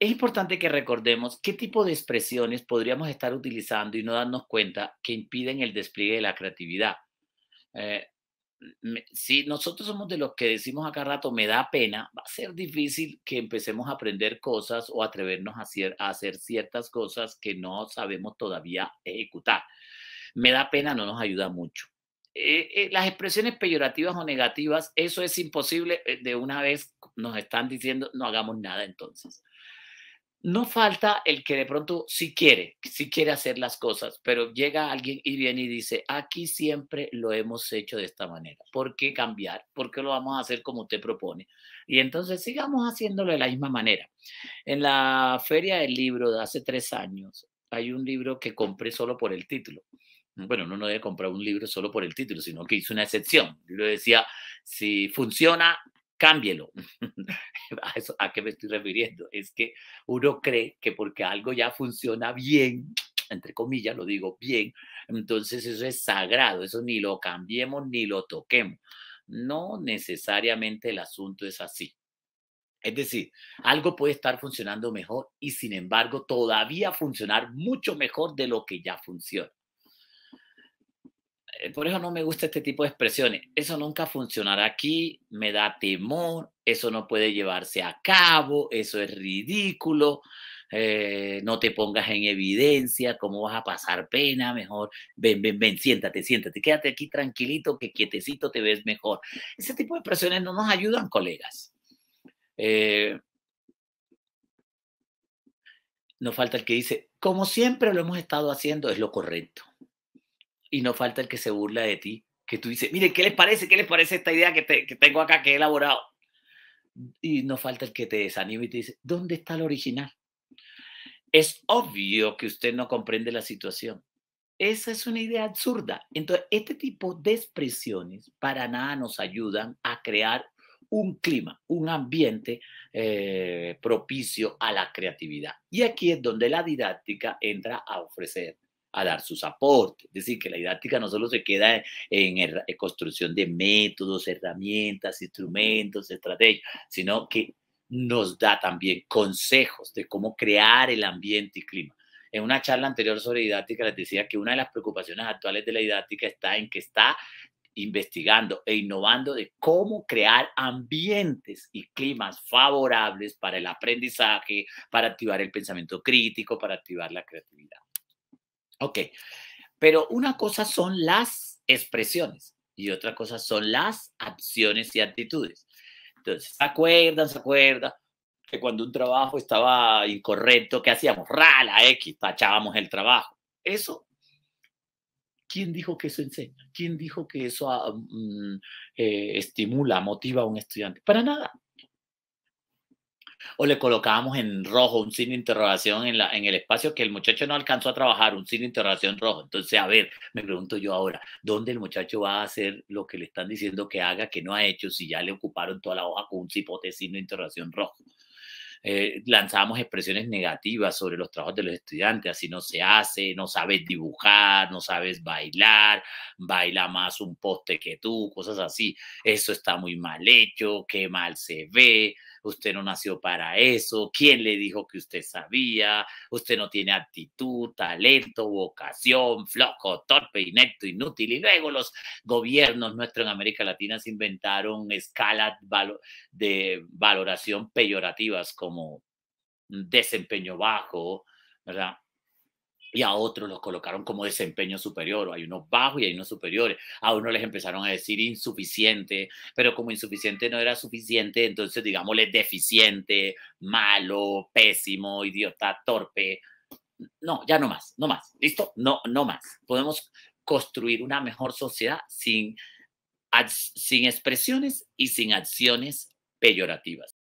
es importante que recordemos qué tipo de expresiones podríamos estar utilizando y no darnos cuenta que impiden el despliegue de la creatividad. Eh, si nosotros somos de los que decimos acá rato me da pena, va a ser difícil que empecemos a aprender cosas o atrevernos a hacer, ciertas cosas que no sabemos todavía ejecutar. Me da pena no nos ayuda mucho. Eh, eh, las expresiones peyorativas o negativas, eso es imposible. De una vez nos están diciendo, no hagamos nada entonces no falta el que de pronto sí quiere, sí quiere hacer las cosas, pero llega alguien y viene y dice, aquí siempre lo hemos hecho de esta manera, ¿por qué cambiar? ¿Por qué lo vamos a hacer como usted propone? Y entonces sigamos haciéndolo de la misma manera. En la feria del libro de hace tres años, hay un libro que compré solo por el título. Bueno, no no debe comprar un libro solo por el título, sino que hizo una excepción. Lo decía, si funciona, cámbielo. ¿A, qué me estoy refiriendo? Es que uno cree que porque algo ya funciona bien, entre comillas, lo digo bien, entonces eso es sagrado, eso ni lo cambiemos ni lo toquemos. No necesariamente el asunto es así. Es decir, algo puede estar funcionando mejor y sin embargo todavía funcionar mucho mejor de lo que ya funciona. Eh, por eso no me gusta este tipo de expresiones. Eso nunca funcionará aquí, me da temor, eso no puede llevarse a cabo, eso es ridículo, eh, no te pongas en evidencia, cómo vas a pasar pena, mejor ven, ven, ven, siéntate, siéntate, quédate aquí tranquilito, que quietecito te ves mejor. Ese tipo de expresiones no nos ayudan, colegas. Eh, nos falta el que dice, como siempre lo hemos estado haciendo, es lo correcto y no falta el que se burla de ti, que tú dices, mire, ¿qué les parece? ¿Qué les parece esta idea que, tengo acá, que he elaborado? Y no falta el que te desanime y te dice, ¿dónde está el original? Es obvio que usted no comprende la situación. Esa es una idea absurda. Entonces, este tipo de expresiones para nada nos ayudan a crear un clima, un ambiente eh, propicio a la creatividad. Y aquí es donde la didáctica entra a ofrecer a dar sus aportes. Es decir, que la didáctica no solo se queda en, eh, construcción de métodos, herramientas, instrumentos, estrategias, sino que nos da también consejos de cómo crear el ambiente y clima. En una charla anterior sobre didáctica les decía que una de las preocupaciones actuales de la didáctica está en que está investigando e innovando de cómo crear ambientes y climas favorables para el aprendizaje, para activar el pensamiento crítico, para activar la creatividad. Ok, pero una cosa son las expresiones y otra cosa son las acciones y actitudes. Entonces, ¿se acuerdan, se acuerdan que cuando un trabajo estaba incorrecto, ¿qué hacíamos? Rala X, tachábamos el trabajo. Eso, ¿quién dijo que eso enseña? ¿Quién dijo que eso ah, mm, eh, estimula, motiva a un estudiante? Para nada o le colocábamos en rojo un signo de interrogación en, la, en el espacio que el muchacho no alcanzó a trabajar, un signo de interrogación rojo. Entonces, a ver, me pregunto yo ahora, ¿dónde el muchacho va a hacer lo que le están diciendo que haga, que no ha hecho, si ya le ocuparon toda la hoja con un cipote signo de interrogación rojo? Eh, lanzamos lanzábamos expresiones negativas sobre los trabajos de los estudiantes, así no se hace, no sabes dibujar, no sabes bailar, baila más un poste que tú, cosas así, eso está muy mal hecho, qué mal se ve, usted no nació para eso, quién le dijo que usted sabía, usted no tiene actitud, talento, vocación, flojo, torpe, inepto, inútil. Y luego los gobiernos nuestros en América Latina se inventaron escalas de valoración peyorativas como como desempeño bajo, ¿verdad? Y a otros los colocaron como desempeño superior, o hay unos bajos y hay unos superiores. A uno les empezaron a decir insuficiente, pero como insuficiente no era suficiente, entonces digámosle deficiente, malo, pésimo, idiota, torpe. No, ya no más, no más, ¿listo? No, no más. Podemos construir una mejor sociedad sin, sin expresiones y sin acciones peyorativas.